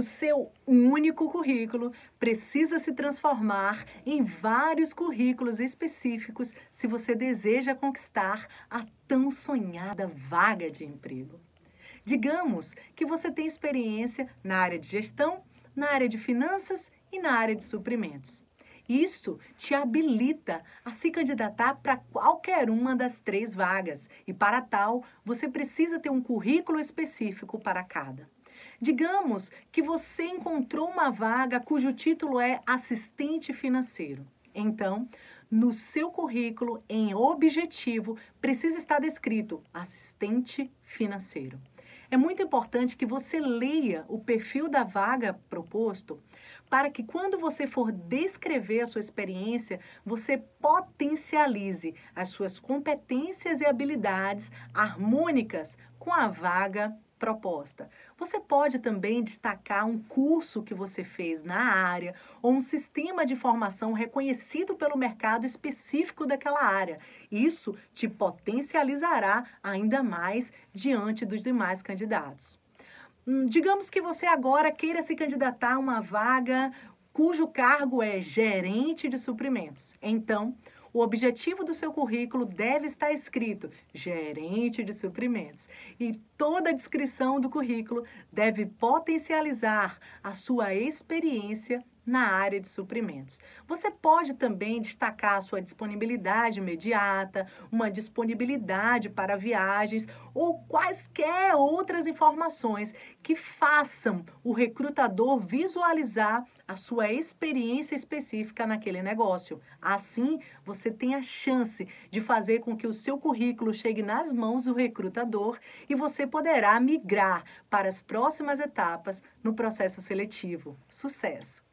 O seu único currículo precisa se transformar em vários currículos específicos se você deseja conquistar a tão sonhada vaga de emprego. Digamos que você tem experiência na área de gestão, na área de finanças e na área de suprimentos. Isto te habilita a se candidatar para qualquer uma das três vagas, e para tal, você precisa ter um currículo específico para cada. Digamos que você encontrou uma vaga cujo título é assistente financeiro. Então, no seu currículo, em objetivo, precisa estar descrito assistente financeiro. É muito importante que você leia o perfil da vaga proposto para que quando você for descrever a sua experiência, você potencialize as suas competências e habilidades harmônicas com a vaga proposta. Você pode também destacar um curso que você fez na área ou um sistema de formação reconhecido pelo mercado específico daquela área. Isso te potencializará ainda mais diante dos demais candidatos. Hum, digamos que você agora queira se candidatar a uma vaga cujo cargo é gerente de suprimentos. Então, o objetivo do seu currículo deve estar escrito gerente de suprimentos e toda a descrição do currículo deve potencializar a sua experiência na área de suprimentos. Você pode também destacar a sua disponibilidade imediata, uma disponibilidade para viagens ou quaisquer outras informações que façam o recrutador visualizar a sua experiência específica naquele negócio. Assim, você tem a chance de fazer com que o seu currículo chegue nas mãos do recrutador e você poderá migrar para as próximas etapas no processo seletivo. Sucesso!